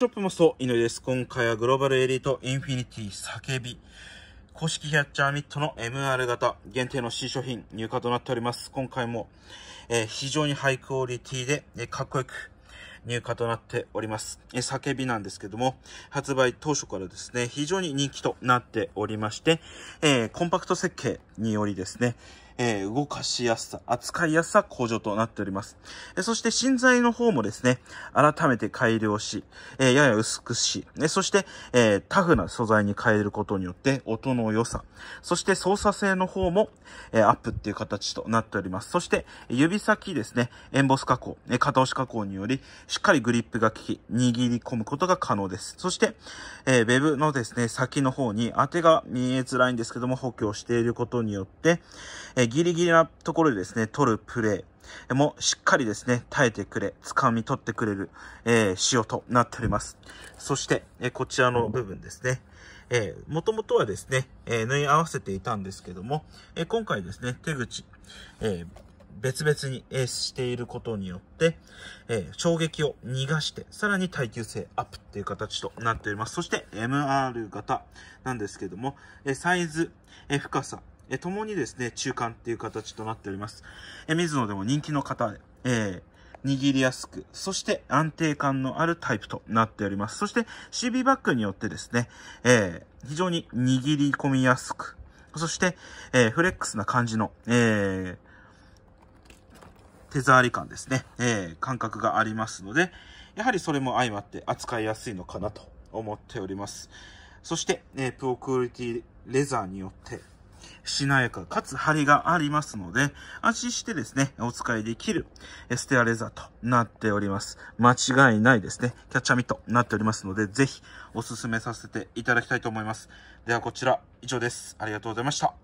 ショップマスト、井上です。今回はグローバルエリートインフィニティ叫び、公式キャッチャーミットの MR 型限定の新商品入荷となっております。今回も、えー、非常にハイクオリティで、えー、かっこよく入荷となっております。えー、叫びなんですけども、発売当初からですね、非常に人気となっておりまして、えコンパクト設計によりですね、えー、動かしやすさ、扱いやすさ向上となっております。えそして芯材の方もですね、改めて改良し、えー、やや薄くし、ね、そして、えー、タフな素材に変えることによって音の良さ、そして操作性の方も、えアップっていう形となっております。そして指先ですね、エンボス加工、え片押し加工により、しっかりグリップが効き、握り込むことが可能です。そして、えー、ウェブのですね、先の方に当てが見えづらいんですけども、補強していることによって、えギリギリなところでですね、取るプレーもしっかりですね、耐えてくれ、掴み取ってくれる、えー、仕様となっております。そして、えー、こちらの部分ですね。えー、もともとはですね、えー、縫い合わせていたんですけども、えー、今回ですね、手口、えー、別々にエースしていることによって、えー、衝撃を逃がして、さらに耐久性アップっていう形となっております。そして MR 型なんですけども、えー、サイズ、えー、深さ、え共にですね、中間っていう形となっております。え水野でも人気の方で、えー、握りやすく、そして安定感のあるタイプとなっております。そして CB バッグによってですね、えー、非常に握り込みやすく、そして、えー、フレックスな感じの、え手触り感ですね、え感覚がありますので、やはりそれも相まって扱いやすいのかなと思っております。そして、えプロクオリティレザーによって、しなやかかつ張りがありますので、安心してですね、お使いできるステアレザーとなっております。間違いないですね、キャッチャーミットになっておりますので、ぜひお勧めさせていただきたいと思います。ではこちら、以上です。ありがとうございました。